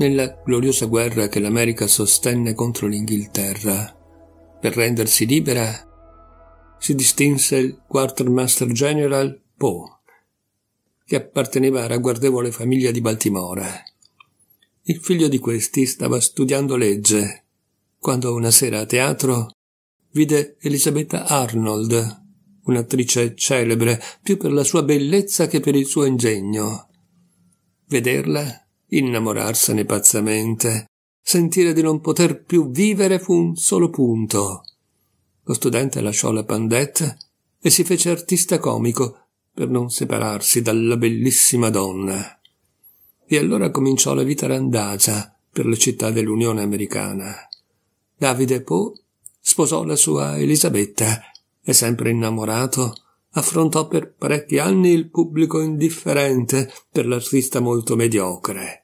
nella gloriosa guerra che l'America sostenne contro l'Inghilterra. Per rendersi libera si distinse il Quartermaster General Poe, che apparteneva a ragguardevole famiglia di Baltimora. Il figlio di questi stava studiando legge, quando una sera a teatro vide Elisabetta Arnold, un'attrice celebre più per la sua bellezza che per il suo ingegno. Vederla Innamorarsene pazzamente, sentire di non poter più vivere fu un solo punto. Lo studente lasciò la pandette e si fece artista comico per non separarsi dalla bellissima donna. E allora cominciò la vita randagia per le città dell'Unione Americana. Davide Poe sposò la sua Elisabetta e sempre innamorato affrontò per parecchi anni il pubblico indifferente per l'artista molto mediocre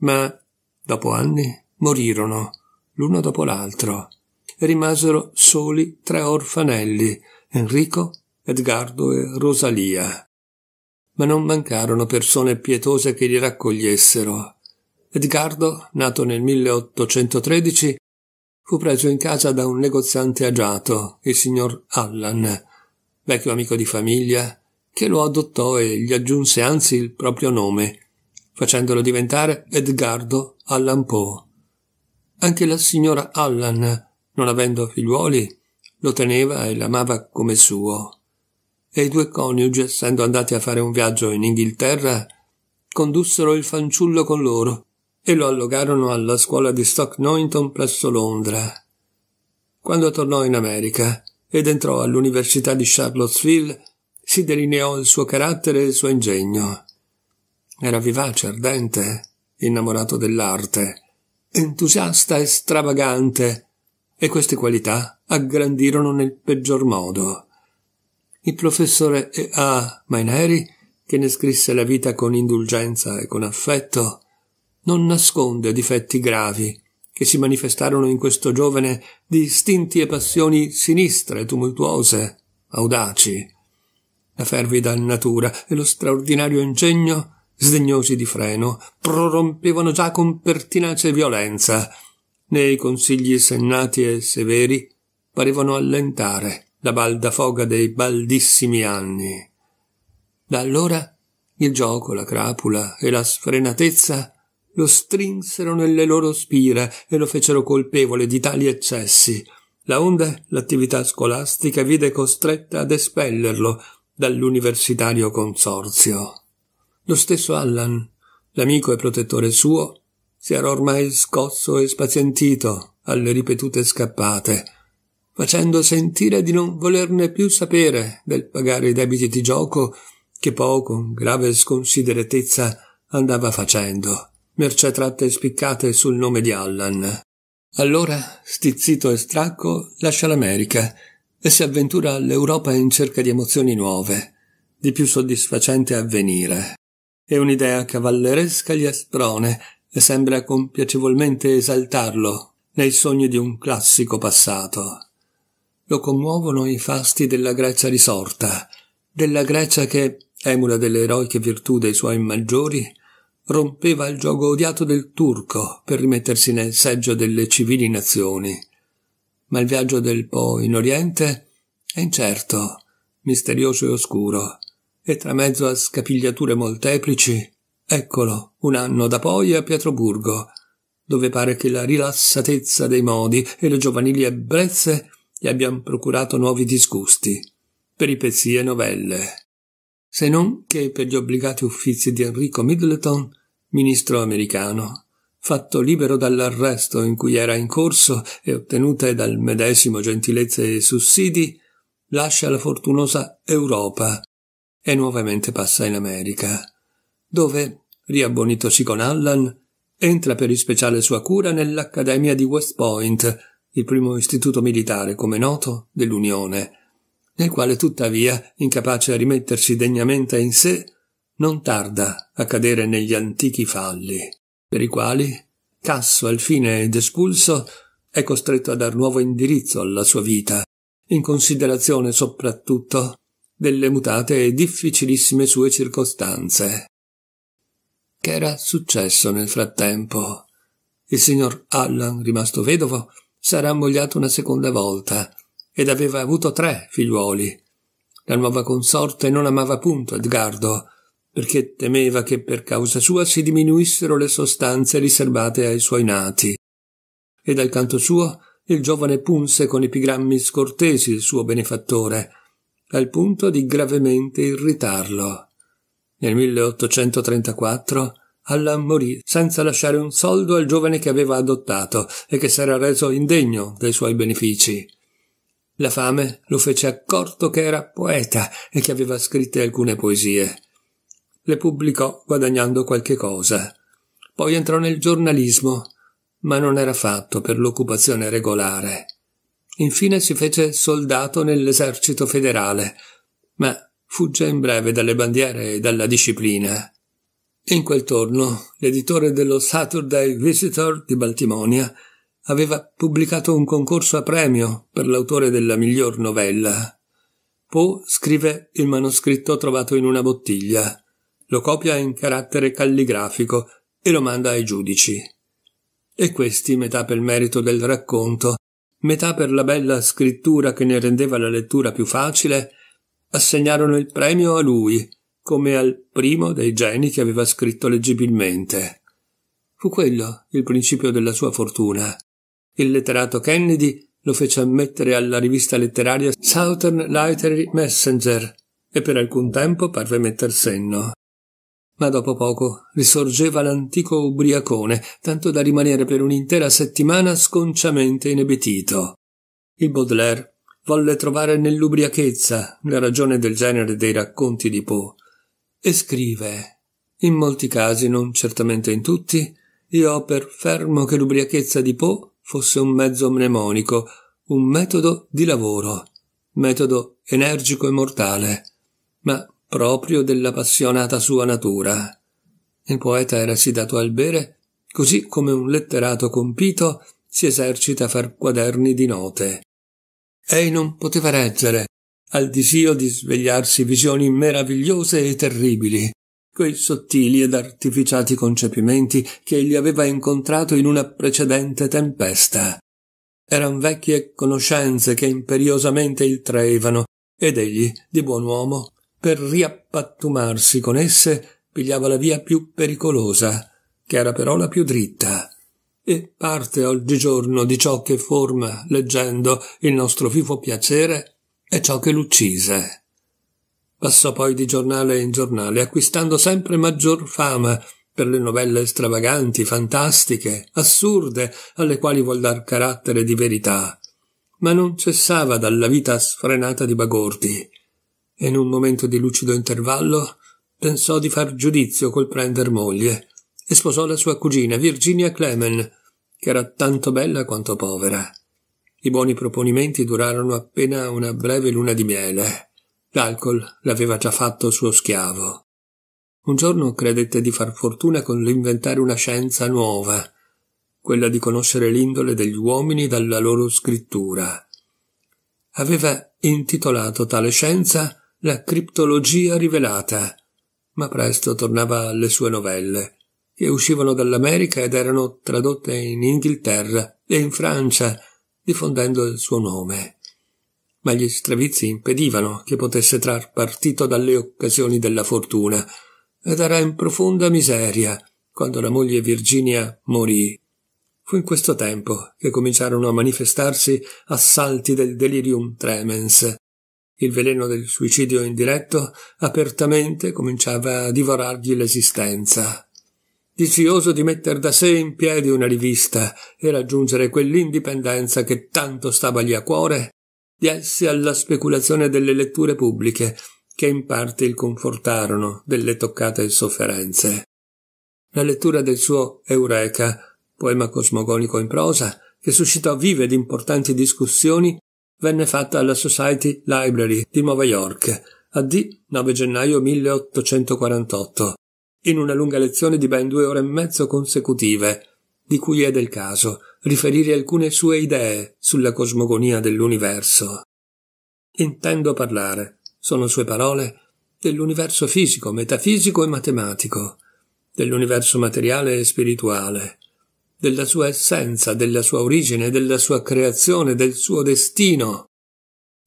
ma dopo anni morirono l'uno dopo l'altro e rimasero soli tre orfanelli, Enrico, Edgardo e Rosalia. Ma non mancarono persone pietose che li raccogliessero. Edgardo, nato nel 1813, fu preso in casa da un negoziante agiato, il signor Allan, vecchio amico di famiglia, che lo adottò e gli aggiunse anzi il proprio nome, facendolo diventare Edgardo Allan Poe. Anche la signora Allan, non avendo figliuoli, lo teneva e l'amava come suo. E i due coniugi, essendo andati a fare un viaggio in Inghilterra, condussero il fanciullo con loro e lo allogarono alla scuola di Stock presso Londra. Quando tornò in America ed entrò all'università di Charlottesville, si delineò il suo carattere e il suo ingegno. Era vivace, ardente, innamorato dell'arte, entusiasta e stravagante, e queste qualità aggrandirono nel peggior modo. Il professore E. A. Maineri, che ne scrisse la vita con indulgenza e con affetto, non nasconde difetti gravi che si manifestarono in questo giovane di istinti e passioni sinistre, tumultuose, audaci. La fervida natura e lo straordinario ingegno sdegnosi di freno, prorompevano già con pertinace violenza. Nei consigli sennati e severi parevano allentare la balda foga dei baldissimi anni. Da allora il gioco, la crapula e la sfrenatezza lo strinsero nelle loro spire e lo fecero colpevole di tali eccessi. La onde l'attività scolastica vide costretta ad espellerlo dall'universitario consorzio. Lo stesso Allan, l'amico e protettore suo, si era ormai scosso e spazientito alle ripetute scappate, facendo sentire di non volerne più sapere del pagare i debiti di gioco che poi con grave sconsideratezza andava facendo, merce tratte spiccate sul nome di Allan. Allora, stizzito e stracco, lascia l'America e si avventura all'Europa in cerca di emozioni nuove, di più soddisfacente avvenire e un'idea cavalleresca gli esprone e sembra compiacevolmente esaltarlo nei sogni di un classico passato. Lo commuovono i fasti della Grecia risorta, della Grecia che, emula delle eroiche virtù dei suoi maggiori, rompeva il gioco odiato del turco per rimettersi nel seggio delle civili nazioni. Ma il viaggio del Po in Oriente è incerto, misterioso e oscuro, e tra mezzo a scapigliature molteplici, eccolo, un anno da poi a Pietroburgo, dove pare che la rilassatezza dei modi e le giovanili ebbrezze gli abbiano procurato nuovi disgusti, peripezie novelle. Se non che per gli obbligati uffizi di Enrico Middleton, ministro americano, fatto libero dall'arresto in cui era in corso e ottenute dal medesimo gentilezze e sussidi, lascia la fortunosa Europa e nuovamente passa in America, dove, riabbonitosi con Allan, entra per ispeciale sua cura nell'Accademia di West Point, il primo istituto militare, come noto, dell'Unione, nel quale tuttavia, incapace a rimettersi degnamente in sé, non tarda a cadere negli antichi falli, per i quali, Casso al fine ed espulso, è costretto a dar nuovo indirizzo alla sua vita, in considerazione soprattutto delle mutate e difficilissime sue circostanze. Che era successo nel frattempo? Il signor Allan, rimasto vedovo, s'era ammogliato una seconda volta ed aveva avuto tre figliuoli. La nuova consorte non amava punto Edgardo, perché temeva che per causa sua si diminuissero le sostanze riservate ai suoi nati. E dal canto suo il giovane punse con epigrammi scortesi il suo benefattore, al punto di gravemente irritarlo. Nel 1834 Allan morì senza lasciare un soldo al giovane che aveva adottato e che s'era reso indegno dei suoi benefici. La fame lo fece accorto che era poeta e che aveva scritte alcune poesie. Le pubblicò guadagnando qualche cosa. Poi entrò nel giornalismo, ma non era fatto per l'occupazione regolare. Infine si fece soldato nell'esercito federale, ma fugge in breve dalle bandiere e dalla disciplina. In quel torno, l'editore dello Saturday Visitor di Baltimonia aveva pubblicato un concorso a premio per l'autore della miglior novella. Poe scrive il manoscritto trovato in una bottiglia, lo copia in carattere calligrafico e lo manda ai giudici. E questi, metà per merito del racconto, metà per la bella scrittura che ne rendeva la lettura più facile, assegnarono il premio a lui, come al primo dei geni che aveva scritto leggibilmente. Fu quello il principio della sua fortuna. Il letterato Kennedy lo fece ammettere alla rivista letteraria Southern Literary Messenger e per alcun tempo parve metter senno ma dopo poco risorgeva l'antico ubriacone, tanto da rimanere per un'intera settimana sconciamente inebetito. Il Baudelaire volle trovare nell'ubriachezza la ragione del genere dei racconti di Poe e scrive in molti casi, non certamente in tutti, io ho per fermo che l'ubriachezza di Poe fosse un mezzo mnemonico, un metodo di lavoro, metodo energico e mortale. Ma proprio della passionata sua natura. Il poeta era erasi dato al bere, così come un letterato compito si esercita a far quaderni di note. Ei non poteva reggere al disio di svegliarsi visioni meravigliose e terribili, quei sottili ed artificiati concepimenti che egli aveva incontrato in una precedente tempesta. Eran vecchie conoscenze che imperiosamente il traevano, ed egli, di buon uomo, per riappattumarsi con esse pigliava la via più pericolosa, che era però la più dritta. E parte oggigiorno di ciò che forma, leggendo, il nostro vivo piacere è ciò che l'uccise. Passò poi di giornale in giornale, acquistando sempre maggior fama per le novelle stravaganti, fantastiche, assurde, alle quali vuol dar carattere di verità. Ma non cessava dalla vita sfrenata di Bagordi e in un momento di lucido intervallo pensò di far giudizio col prender moglie e sposò la sua cugina Virginia Clemen, che era tanto bella quanto povera. I buoni proponimenti durarono appena una breve luna di miele. L'alcol l'aveva già fatto suo schiavo. Un giorno credette di far fortuna con l'inventare una scienza nuova, quella di conoscere l'indole degli uomini dalla loro scrittura. Aveva intitolato tale scienza la criptologia rivelata, ma presto tornava alle sue novelle, che uscivano dall'America ed erano tradotte in Inghilterra e in Francia, diffondendo il suo nome. Ma gli stravizi impedivano che potesse trar partito dalle occasioni della fortuna, ed era in profonda miseria quando la moglie Virginia morì. Fu in questo tempo che cominciarono a manifestarsi assalti del delirium tremens, il veleno del suicidio indiretto, apertamente cominciava a divorargli l'esistenza. Dicioso di metter da sé in piedi una rivista e raggiungere quell'indipendenza che tanto stava stavagli a cuore, diesse alla speculazione delle letture pubbliche, che in parte il confortarono delle toccate sofferenze. La lettura del suo Eureka, poema cosmogonico in prosa, che suscitò vive ed importanti discussioni venne fatta alla Society Library di Nuova York, a D 9 gennaio 1848, in una lunga lezione di ben due ore e mezzo consecutive, di cui è del caso riferire alcune sue idee sulla cosmogonia dell'universo. Intendo parlare, sono sue parole, dell'universo fisico, metafisico e matematico, dell'universo materiale e spirituale, della sua essenza, della sua origine, della sua creazione, del suo destino.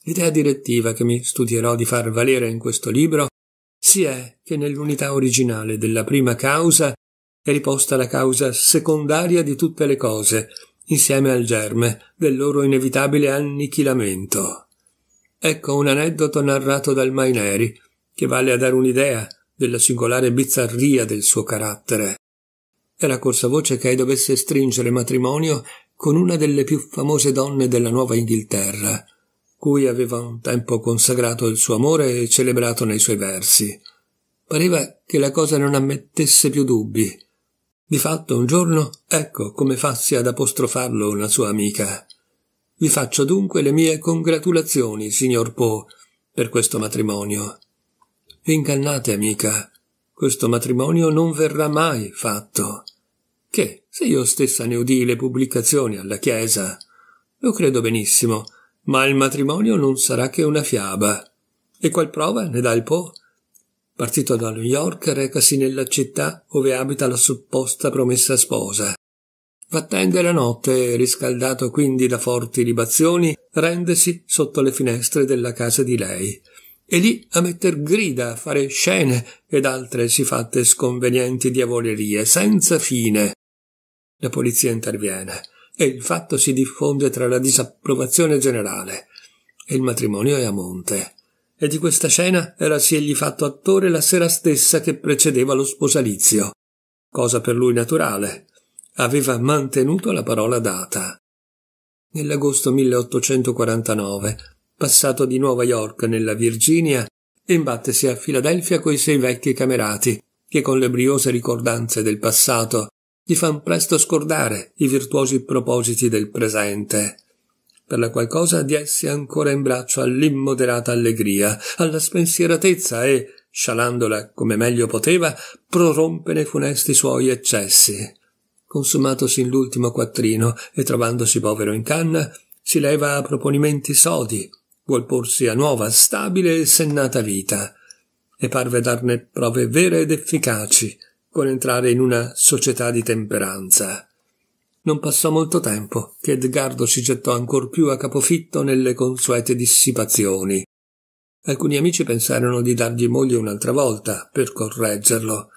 L'idea direttiva che mi studierò di far valere in questo libro si è che nell'unità originale della prima causa è riposta la causa secondaria di tutte le cose, insieme al germe del loro inevitabile annichilamento. Ecco un aneddoto narrato dal Maineri, che vale a dare un'idea della singolare bizzarria del suo carattere. Era corsa voce che dovesse stringere matrimonio con una delle più famose donne della Nuova Inghilterra, cui aveva un tempo consacrato il suo amore e celebrato nei suoi versi. Pareva che la cosa non ammettesse più dubbi. Di fatto un giorno ecco come fassi ad apostrofarlo una sua amica. Vi faccio dunque le mie congratulazioni, signor Poe, per questo matrimonio. Vi ingannate, amica. Questo matrimonio non verrà mai fatto che, se io stessa ne udii le pubblicazioni alla Chiesa, lo credo benissimo, ma il matrimonio non sarà che una fiaba. E qual prova ne dà il Po? Partito da New York, recasi nella città ove abita la supposta promessa sposa. Vattende la notte, riscaldato quindi da forti libazioni, rendesi sotto le finestre della casa di lei, e lì a metter grida, a fare scene ed altre si fatte sconvenienti diavolerie, senza fine, la polizia interviene e il fatto si diffonde tra la disapprovazione generale. E il matrimonio è a monte. E di questa scena era si egli fatto attore la sera stessa che precedeva lo sposalizio, cosa per lui naturale. Aveva mantenuto la parola data. Nell'agosto 1849, passato di Nuova York nella Virginia, imbattesi a Filadelfia coi sei vecchi camerati, che con le briose ricordanze del passato gli fan presto scordare i virtuosi propositi del presente per la qual cosa diesse ancora in braccio all'immoderata allegria, alla spensieratezza e, scialandola come meglio poteva, prorompe nei funesti suoi eccessi. Consumatosi in l'ultimo quattrino e trovandosi povero in canna, si leva a proponimenti sodi, vuol porsi a nuova, stabile e sennata vita, e parve darne prove vere ed efficaci, con entrare in una società di temperanza. Non passò molto tempo che Edgardo si gettò ancor più a capofitto nelle consuete dissipazioni. Alcuni amici pensarono di dargli moglie un'altra volta per correggerlo,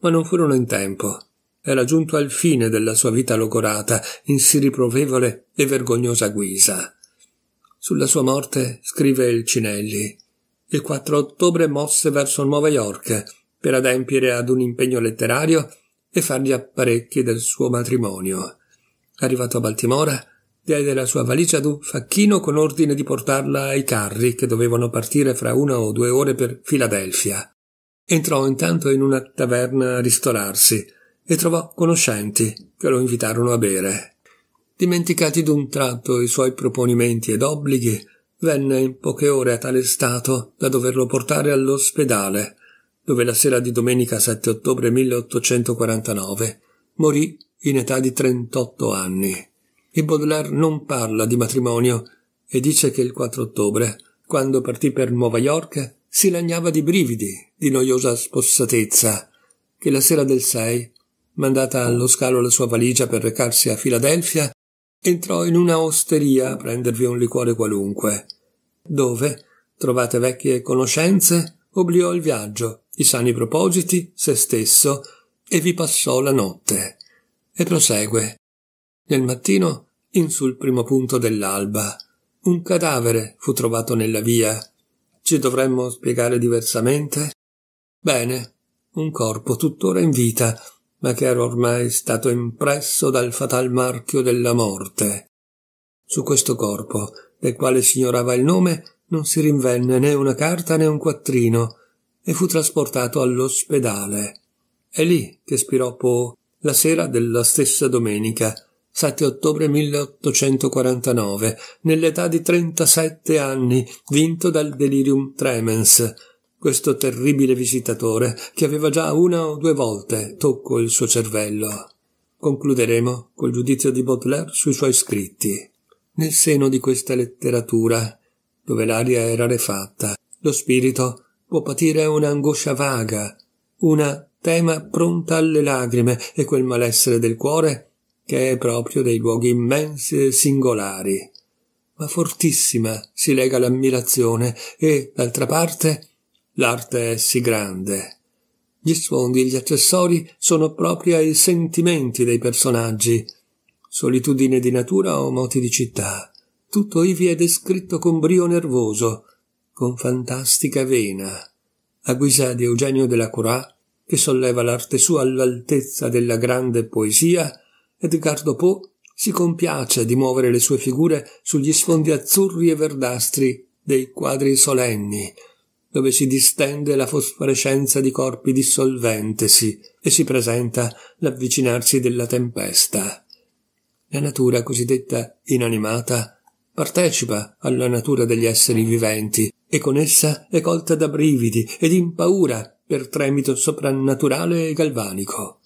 ma non furono in tempo. Era giunto al fine della sua vita logorata in si riprovevole e vergognosa guisa. Sulla sua morte scrive il Cinelli. Il 4 ottobre mosse verso Nuova York per adempiere ad un impegno letterario e fargli apparecchi del suo matrimonio. Arrivato a Baltimora, diede la sua valigia ad un facchino con ordine di portarla ai carri che dovevano partire fra una o due ore per Filadelfia. Entrò intanto in una taverna a ristorarsi e trovò conoscenti che lo invitarono a bere. Dimenticati d'un tratto i suoi proponimenti ed obblighi, venne in poche ore a tale stato da doverlo portare all'ospedale, dove la sera di domenica 7 ottobre 1849 morì in età di 38 anni. Il Baudelaire non parla di matrimonio e dice che il 4 ottobre, quando partì per Nuova York, si lagnava di brividi, di noiosa spossatezza, che la sera del 6, mandata allo scalo la sua valigia per recarsi a Filadelfia, entrò in una osteria a prendervi un liquore qualunque, dove, trovate vecchie conoscenze, obliò il viaggio i sani propositi, se stesso, e vi passò la notte. E prosegue. Nel mattino, in sul primo punto dell'alba, un cadavere fu trovato nella via. Ci dovremmo spiegare diversamente? Bene, un corpo tuttora in vita, ma che era ormai stato impresso dal fatal marchio della morte. Su questo corpo, del quale signorava il nome, non si rinvenne né una carta né un quattrino, e fu trasportato all'ospedale. È lì che spirò Poe la sera della stessa domenica, 7 ottobre 1849, nell'età di 37 anni, vinto dal delirium tremens. Questo terribile visitatore che aveva già una o due volte tocco il suo cervello. Concluderemo col giudizio di Baudelaire sui suoi scritti. Nel seno di questa letteratura, dove l'aria era refatta, lo spirito può patire un'angoscia vaga, una tema pronta alle lagrime e quel malessere del cuore che è proprio dei luoghi immensi e singolari. Ma fortissima si lega l'ammirazione e, d'altra parte, l'arte è sì grande. Gli sfondi e gli accessori sono propri ai sentimenti dei personaggi, solitudine di natura o moti di città. Tutto ivi è descritto con brio nervoso, con fantastica vena, a guisa di Eugenio della Curà, che solleva l'arte sua all'altezza della grande poesia, Edgardo Poe si compiace di muovere le sue figure sugli sfondi azzurri e verdastri dei quadri solenni, dove si distende la fosforescenza di corpi dissolventesi e si presenta l'avvicinarsi della tempesta. La natura cosiddetta inanimata partecipa alla natura degli esseri viventi e con essa è colta da brividi ed in paura per tremito soprannaturale e galvanico.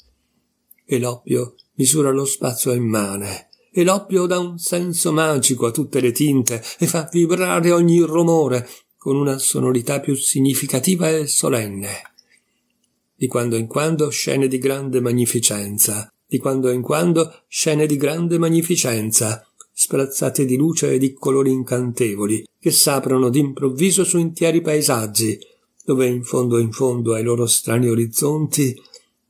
E l'oppio misura lo spazio immane, e l'oppio dà un senso magico a tutte le tinte e fa vibrare ogni rumore con una sonorità più significativa e solenne. Di quando in quando scene di grande magnificenza, di quando in quando scene di grande magnificenza, sprazzate di luce e di colori incantevoli, che s'aprono d'improvviso su intieri paesaggi, dove in fondo in fondo ai loro strani orizzonti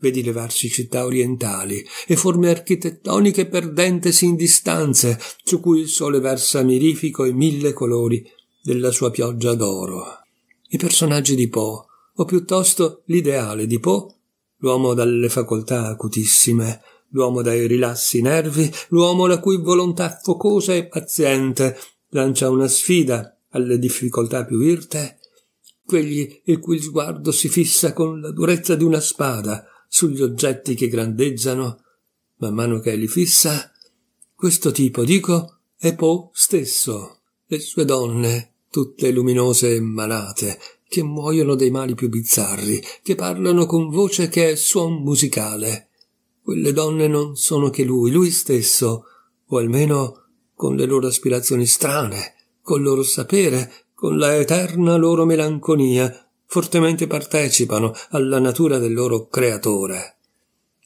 vedi levarsi città orientali e forme architettoniche perdentesi in distanze, su cui il sole versa mirifico i mille colori della sua pioggia d'oro. I personaggi di Po, o piuttosto l'ideale di Po, l'uomo dalle facoltà acutissime, l'uomo dai rilassi nervi, l'uomo la cui volontà focosa e paziente lancia una sfida alle difficoltà più irte, quegli il cui sguardo si fissa con la durezza di una spada sugli oggetti che grandeggiano, man mano che li fissa, questo tipo, dico, è Po stesso, le sue donne, tutte luminose e malate, che muoiono dei mali più bizzarri, che parlano con voce che è suon musicale, quelle donne non sono che lui, lui stesso, o almeno con le loro aspirazioni strane, col loro sapere, con la eterna loro melanconia, fortemente partecipano alla natura del loro creatore.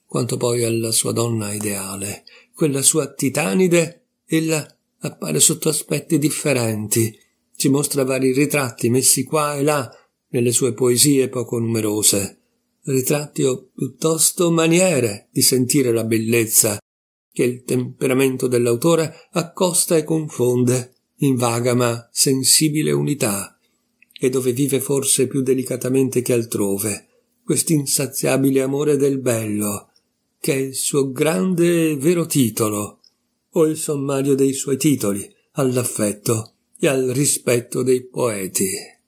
Quanto poi alla sua donna ideale, quella sua titanide, ella appare sotto aspetti differenti, ci mostra vari ritratti messi qua e là nelle sue poesie poco numerose ritratti o piuttosto maniere di sentire la bellezza che il temperamento dell'autore accosta e confonde in vaga ma sensibile unità, e dove vive forse più delicatamente che altrove, quest'insaziabile amore del bello, che è il suo grande e vero titolo, o il sommario dei suoi titoli, all'affetto e al rispetto dei poeti.